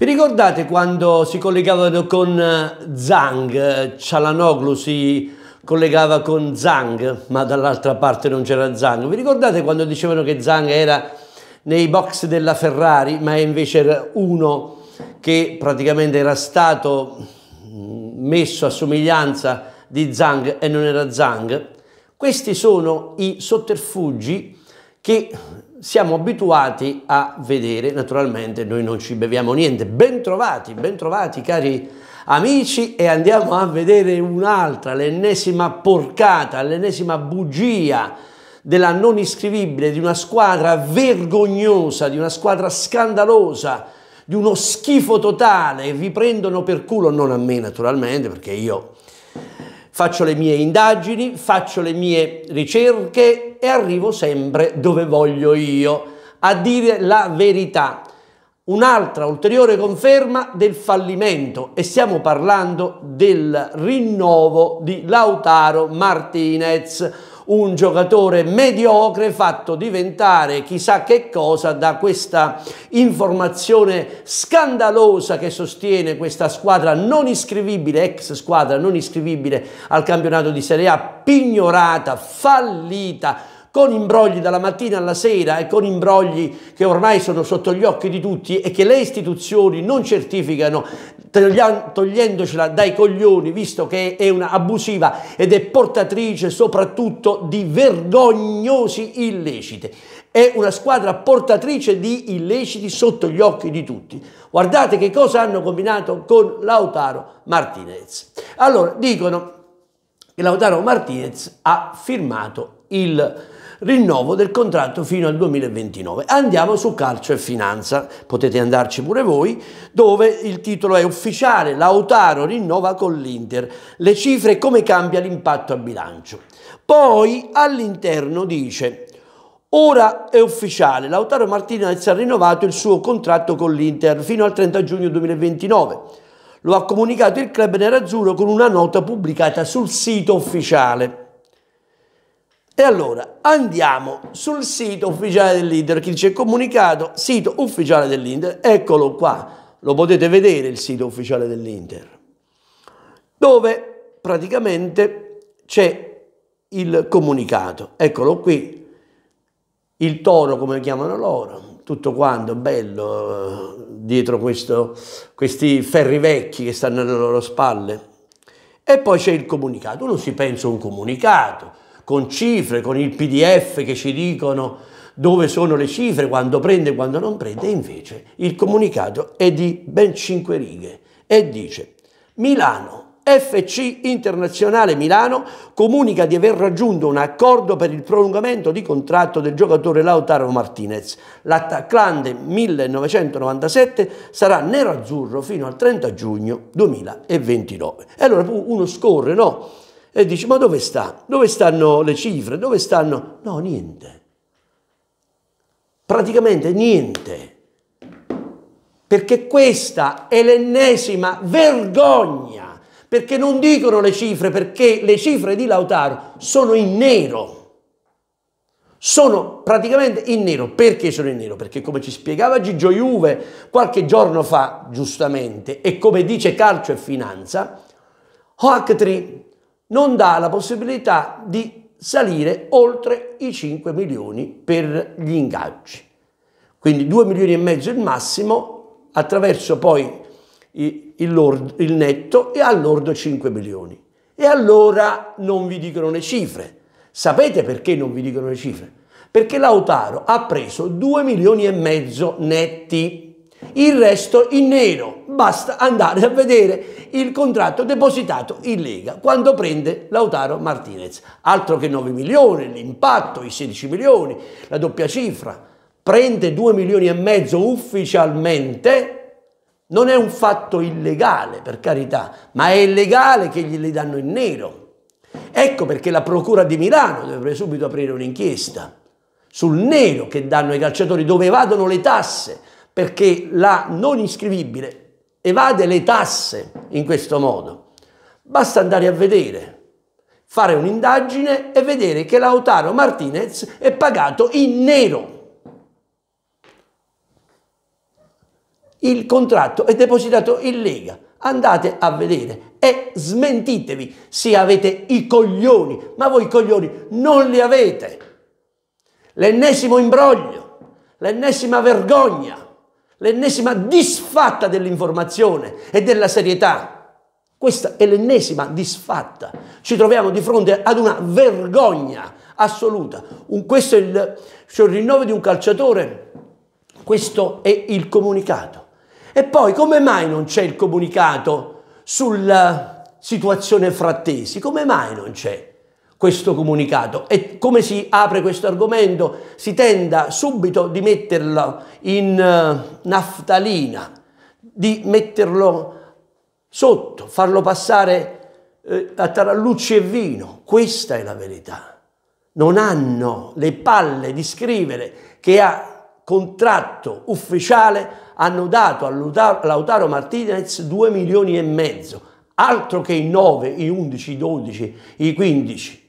Vi ricordate quando si collegavano con eh, Zhang, Cialanoglu si collegava con Zhang, ma dall'altra parte non c'era Zhang? Vi ricordate quando dicevano che Zhang era nei box della Ferrari, ma invece era uno che praticamente era stato mm, messo a somiglianza di Zhang e non era Zhang? Questi sono i sotterfugi che siamo abituati a vedere, naturalmente noi non ci beviamo niente. Bentrovati, bentrovati cari amici e andiamo a vedere un'altra, l'ennesima porcata, l'ennesima bugia della non iscrivibile, di una squadra vergognosa, di una squadra scandalosa, di uno schifo totale, vi prendono per culo, non a me naturalmente, perché io faccio le mie indagini, faccio le mie ricerche e arrivo sempre dove voglio io, a dire la verità. Un'altra ulteriore conferma del fallimento e stiamo parlando del rinnovo di Lautaro Martinez un giocatore mediocre fatto diventare chissà che cosa da questa informazione scandalosa che sostiene questa squadra non iscrivibile, ex squadra non iscrivibile al campionato di Serie A, pignorata, fallita, con imbrogli dalla mattina alla sera e con imbrogli che ormai sono sotto gli occhi di tutti e che le istituzioni non certificano togliendocela dai coglioni visto che è una abusiva ed è portatrice soprattutto di vergognosi illeciti. È una squadra portatrice di illeciti sotto gli occhi di tutti. Guardate che cosa hanno combinato con Lautaro Martinez. Allora, dicono che Lautaro Martinez ha firmato il rinnovo del contratto fino al 2029. Andiamo su calcio e finanza, potete andarci pure voi, dove il titolo è ufficiale, Lautaro rinnova con l'Inter, le cifre e come cambia l'impatto a bilancio. Poi all'interno dice Ora è ufficiale, Lautaro Martinez ha rinnovato il suo contratto con l'Inter fino al 30 giugno 2029. Lo ha comunicato il club nerazzurro con una nota pubblicata sul sito ufficiale. E allora andiamo sul sito ufficiale dell'Inter, chi dice comunicato, sito ufficiale dell'Inter, eccolo qua, lo potete vedere il sito ufficiale dell'Inter, dove praticamente c'è il comunicato, eccolo qui, il toro come lo chiamano loro, tutto quanto bello eh, dietro questo, questi ferri vecchi che stanno alle loro spalle. E poi c'è il comunicato, uno si pensa a un comunicato, con cifre, con il PDF che ci dicono dove sono le cifre, quando prende e quando non prende. Invece il comunicato è di ben cinque righe e dice Milano. FC Internazionale Milano comunica di aver raggiunto un accordo per il prolungamento di contratto del giocatore Lautaro Martinez. L'attaccante 1997 sarà nero-azzurro fino al 30 giugno 2029. E allora uno scorre, no? e dici ma dove sta? Dove stanno le cifre? Dove stanno? No, niente. Praticamente niente. Perché questa è l'ennesima vergogna. Perché non dicono le cifre, perché le cifre di Lautaro sono in nero. Sono praticamente in nero. Perché sono in nero? Perché come ci spiegava Gigio Juve qualche giorno fa, giustamente, e come dice Calcio e Finanza, Hoac non dà la possibilità di salire oltre i 5 milioni per gli ingaggi. Quindi 2 milioni e mezzo il massimo attraverso poi il, lord, il netto e al lordo 5 milioni. E allora non vi dicono le cifre. Sapete perché non vi dicono le cifre? Perché Lautaro ha preso 2 milioni e mezzo netti, il resto in nero basta andare a vedere il contratto depositato in Lega quando prende Lautaro Martinez. Altro che 9 milioni, l'impatto, i 16 milioni, la doppia cifra. Prende 2 milioni e mezzo ufficialmente. Non è un fatto illegale, per carità, ma è illegale che glieli danno in nero. Ecco perché la Procura di Milano dovrebbe subito aprire un'inchiesta sul nero che danno ai calciatori, dove vadano le tasse, perché la non iscrivibile evade le tasse in questo modo. Basta andare a vedere, fare un'indagine e vedere che Lautaro Martinez è pagato in nero. Il contratto è depositato in Lega. Andate a vedere e smentitevi se avete i coglioni, ma voi i coglioni non li avete. L'ennesimo imbroglio, l'ennesima vergogna l'ennesima disfatta dell'informazione e della serietà. Questa è l'ennesima disfatta. Ci troviamo di fronte ad una vergogna assoluta. Un, questo è il, cioè il rinnovo di un calciatore, questo è il comunicato. E poi come mai non c'è il comunicato sulla situazione frattesi? Come mai non c'è? questo comunicato e come si apre questo argomento si tenda subito di metterlo in uh, naftalina, di metterlo sotto, farlo passare eh, a tarallucci e vino. Questa è la verità. Non hanno le palle di scrivere che a contratto ufficiale hanno dato a Lautaro Martinez 2 milioni e mezzo, altro che i 9, i 11, i 12, i 15.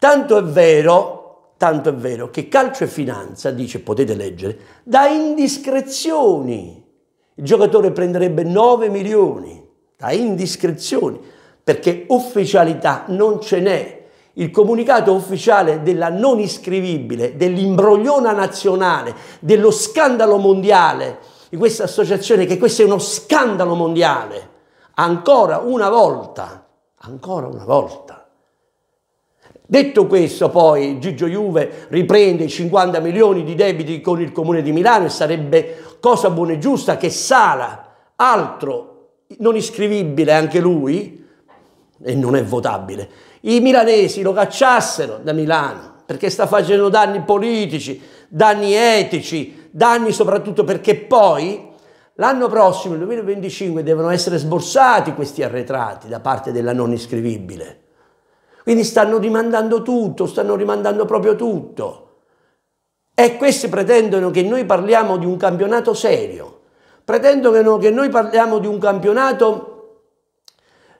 Tanto è vero, tanto è vero che Calcio e Finanza, dice, potete leggere, da indiscrezioni. Il giocatore prenderebbe 9 milioni, da indiscrezioni, perché ufficialità non ce n'è. Il comunicato ufficiale della non iscrivibile, dell'imbrogliona nazionale, dello scandalo mondiale di questa associazione, che questo è uno scandalo mondiale, ancora una volta, ancora una volta Detto questo, poi Gigio Juve riprende i 50 milioni di debiti con il comune di Milano e sarebbe cosa buona e giusta che Sala, altro non iscrivibile anche lui, e non è votabile, i milanesi lo cacciassero da Milano perché sta facendo danni politici, danni etici, danni soprattutto perché poi l'anno prossimo, il 2025, devono essere sborsati questi arretrati da parte della non iscrivibile. Quindi stanno rimandando tutto, stanno rimandando proprio tutto. E questi pretendono che noi parliamo di un campionato serio, pretendono che noi parliamo di un campionato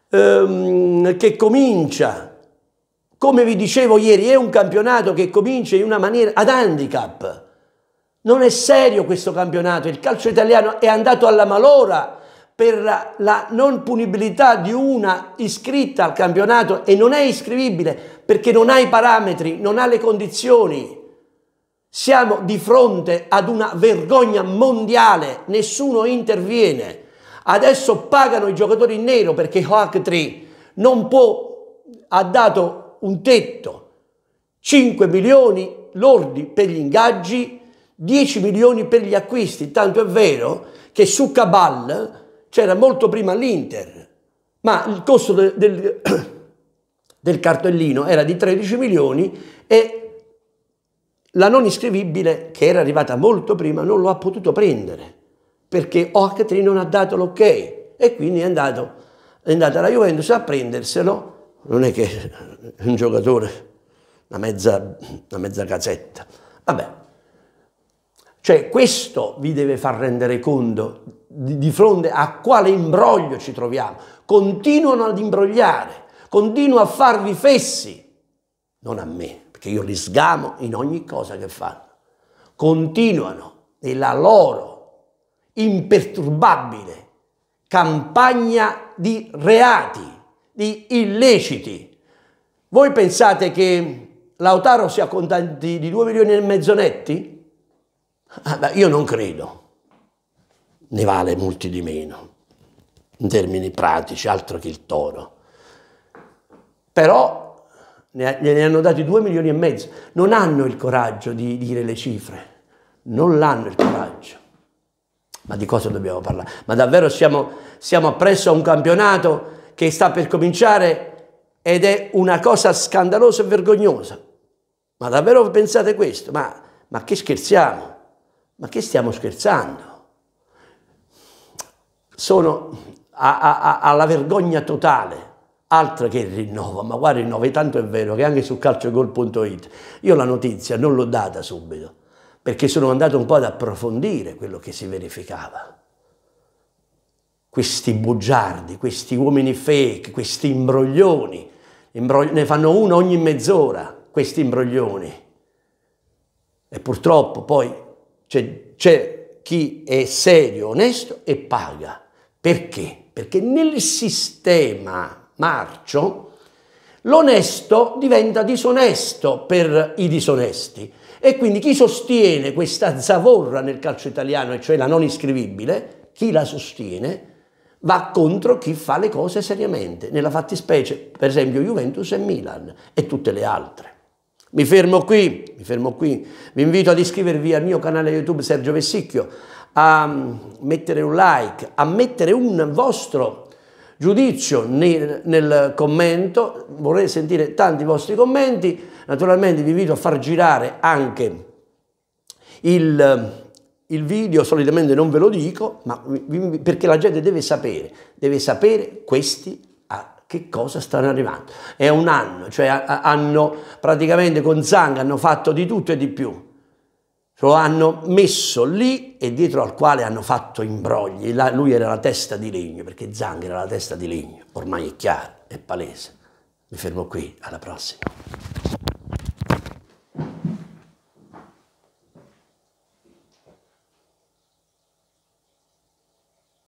ehm, che comincia, come vi dicevo ieri, è un campionato che comincia in una maniera ad handicap. Non è serio questo campionato, il calcio italiano è andato alla malora per la, non punibilità di una iscritta al campionato e non è iscrivibile perché non ha i parametri, non ha le condizioni. Siamo di fronte ad una vergogna mondiale, nessuno interviene. Adesso pagano i giocatori in nero perché Hoak 3 non può, ha dato un tetto, 5 milioni lordi per gli ingaggi, 10 milioni per gli acquisti, tanto è vero che su Cabal c'era molto prima l'Inter, ma il costo del, del, del cartellino era di 13 milioni e la non iscrivibile, che era arrivata molto prima, non lo ha potuto prendere perché Ochtri non ha dato l'ok e quindi è, andato, è andata la Juventus a prenderselo. Non è che un giocatore, una mezza, una mezza cazzetta. Vabbè, cioè questo vi deve far rendere conto di, di fronte a quale imbroglio ci troviamo. Continuano ad imbrogliare, continuano a farvi fessi, non a me, perché io li sgamo in ogni cosa che fanno. Continuano nella loro imperturbabile campagna di reati, di illeciti. Voi pensate che Lautaro sia contenti di 2 milioni e mezzo netti? Ah, beh, io non credo ne vale molti di meno, in termini pratici, altro che il toro. Però gliene hanno dati 2 milioni e mezzo, non hanno il coraggio di dire le cifre, non l'hanno il coraggio. Ma di cosa dobbiamo parlare? Ma davvero siamo, siamo appresso a un campionato che sta per cominciare ed è una cosa scandalosa e vergognosa. Ma davvero pensate questo? Ma, ma che scherziamo? Ma che stiamo scherzando? sono a, a, alla vergogna totale. Altro che il rinnovo, ma guarda il rinnovo, tanto è vero che anche su calciogol.it io la notizia non l'ho data subito, perché sono andato un po' ad approfondire quello che si verificava. Questi bugiardi, questi uomini fake, questi imbroglioni, imbrogli ne fanno uno ogni mezz'ora, questi imbroglioni. E purtroppo poi c'è chi è serio, onesto e paga. Perché? Perché nel sistema marcio l'onesto diventa disonesto per i disonesti e quindi chi sostiene questa zavorra nel calcio italiano, e cioè la non iscrivibile, chi la sostiene va contro chi fa le cose seriamente, nella fattispecie per esempio Juventus e Milan e tutte le altre. Mi fermo qui, mi fermo qui, vi invito ad iscrivervi al mio canale YouTube Sergio Vessicchio, a mettere un like, a mettere un vostro giudizio nel, nel, commento, vorrei sentire tanti vostri commenti, naturalmente vi invito a far girare anche il, il video, solitamente non ve lo dico, ma vi, perché la gente deve sapere, deve sapere questi a che cosa stanno arrivando. È un anno, cioè hanno praticamente con Zang hanno fatto di tutto e di più, lo hanno messo lì e dietro al quale hanno fatto imbrogli. La, lui era la testa di legno, perché Zang era la testa di legno, ormai è chiaro, è palese. Mi fermo qui, alla prossima.